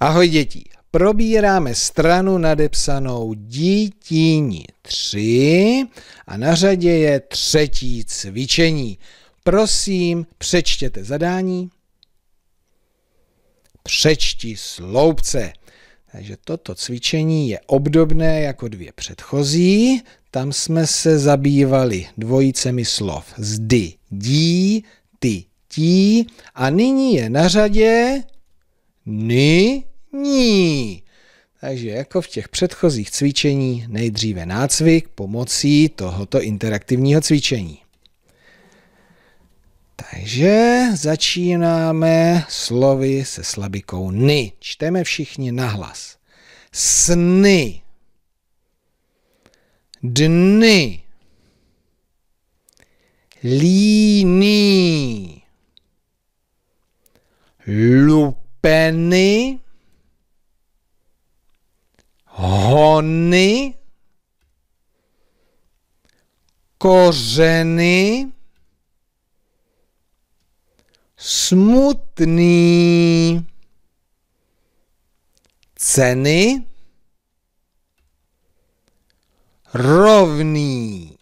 Ahoj děti, probíráme stranu nadepsanou dítíni 3 a na řadě je třetí cvičení. Prosím, přečtěte zadání. Přečti sloupce. Takže toto cvičení je obdobné jako dvě předchozí. Tam jsme se zabývali dvojicemi slov zdy, dí, ty, tí. A nyní je na řadě ny, ní. Takže jako v těch předchozích cvičení nejdříve nácvik pomocí tohoto interaktivního cvičení. Takže začínáme slovy se slabikou ny. Čteme všichni nahlas. Sny. Dny. Líní. Lupeny Kony, kořeny, smutný, ceny, rovný.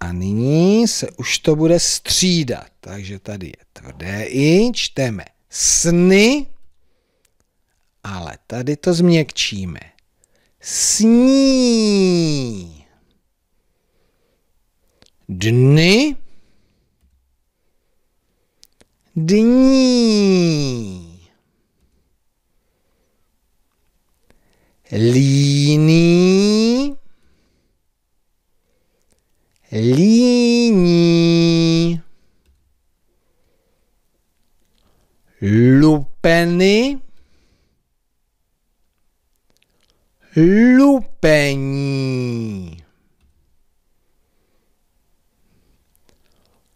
A nyní se už to bude střídat. Takže tady je tvrdé i, čteme sny, ale tady to změkčíme. Sní. Dny. Dní. Líní. Líní. Lupeny. lupení.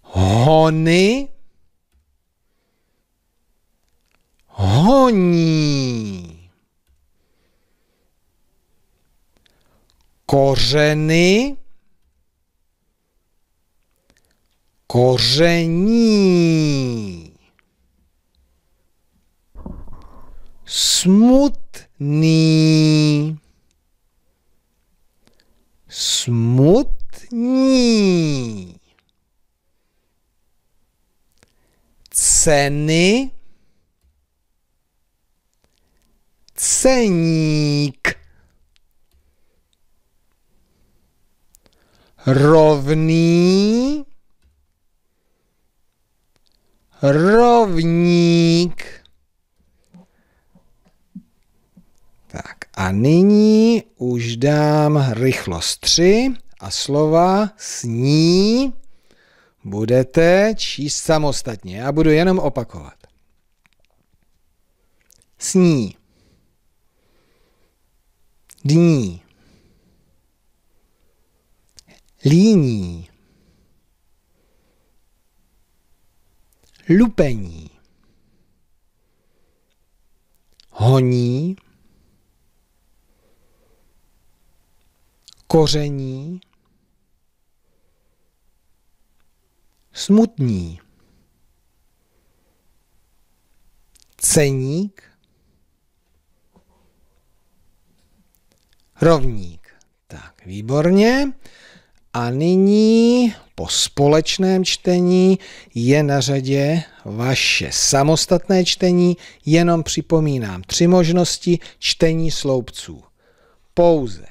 Hony honí. Kořeny koření. Smutný smutní. Ceny ceník. Rovný rovní A nyní už dám rychlost 3 a slova s ní budete číst samostatně. Já budu jenom opakovat. Sní. Dní. Líní. Lupení. Honí. koření, smutní, ceník, rovník. Tak, výborně. A nyní po společném čtení je na řadě vaše samostatné čtení. Jenom připomínám tři možnosti čtení sloupců. Pouze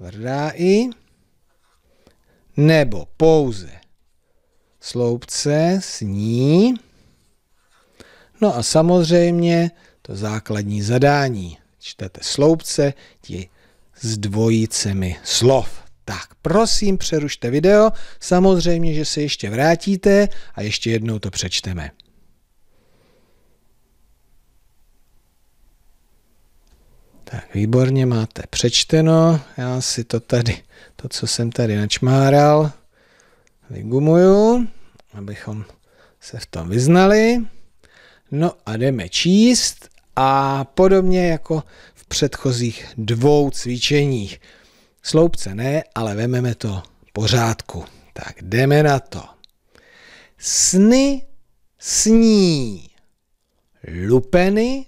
tvrdá i, nebo pouze sloupce s ní. No a samozřejmě to základní zadání. Čtete sloupce ti s dvojicemi slov. Tak prosím, přerušte video, samozřejmě, že se ještě vrátíte a ještě jednou to přečteme. výborně máte přečteno. Já si to tady, to, co jsem tady načmáral, vygumuju, abychom se v tom vyznali. No a jdeme číst a podobně jako v předchozích dvou cvičeních. Sloupce ne, ale vememe to pořádku. Tak jdeme na to. Sny sní, lupeny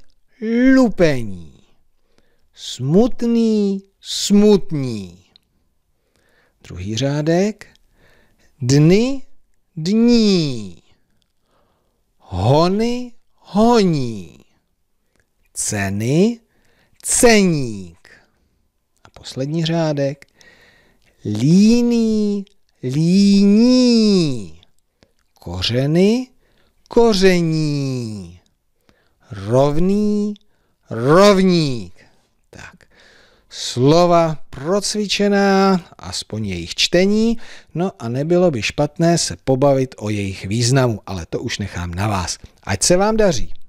lupení smutný, smutní. Druhý řádek, dny, dní. Hony, honí. Ceny, ceník. A poslední řádek, líný, líní. Kořeny, koření. Rovný, rovník slova procvičená, aspoň jejich čtení, no a nebylo by špatné se pobavit o jejich významu, ale to už nechám na vás. Ať se vám daří.